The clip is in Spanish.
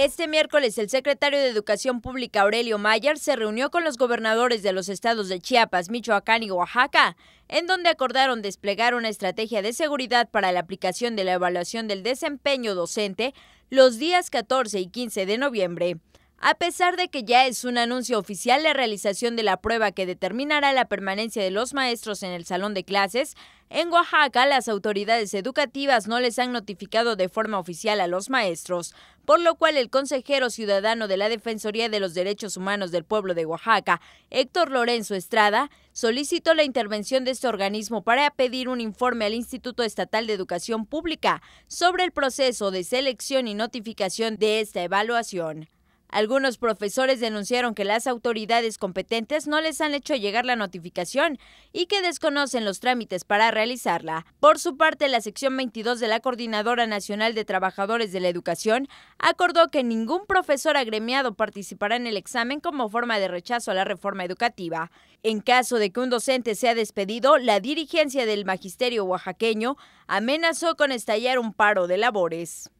Este miércoles, el secretario de Educación Pública Aurelio Mayer se reunió con los gobernadores de los estados de Chiapas, Michoacán y Oaxaca, en donde acordaron desplegar una estrategia de seguridad para la aplicación de la evaluación del desempeño docente los días 14 y 15 de noviembre. A pesar de que ya es un anuncio oficial la realización de la prueba que determinará la permanencia de los maestros en el salón de clases, en Oaxaca las autoridades educativas no les han notificado de forma oficial a los maestros, por lo cual el consejero ciudadano de la Defensoría de los Derechos Humanos del Pueblo de Oaxaca, Héctor Lorenzo Estrada, solicitó la intervención de este organismo para pedir un informe al Instituto Estatal de Educación Pública sobre el proceso de selección y notificación de esta evaluación. Algunos profesores denunciaron que las autoridades competentes no les han hecho llegar la notificación y que desconocen los trámites para realizarla. Por su parte, la sección 22 de la Coordinadora Nacional de Trabajadores de la Educación acordó que ningún profesor agremiado participará en el examen como forma de rechazo a la reforma educativa. En caso de que un docente sea despedido, la dirigencia del magisterio oaxaqueño amenazó con estallar un paro de labores.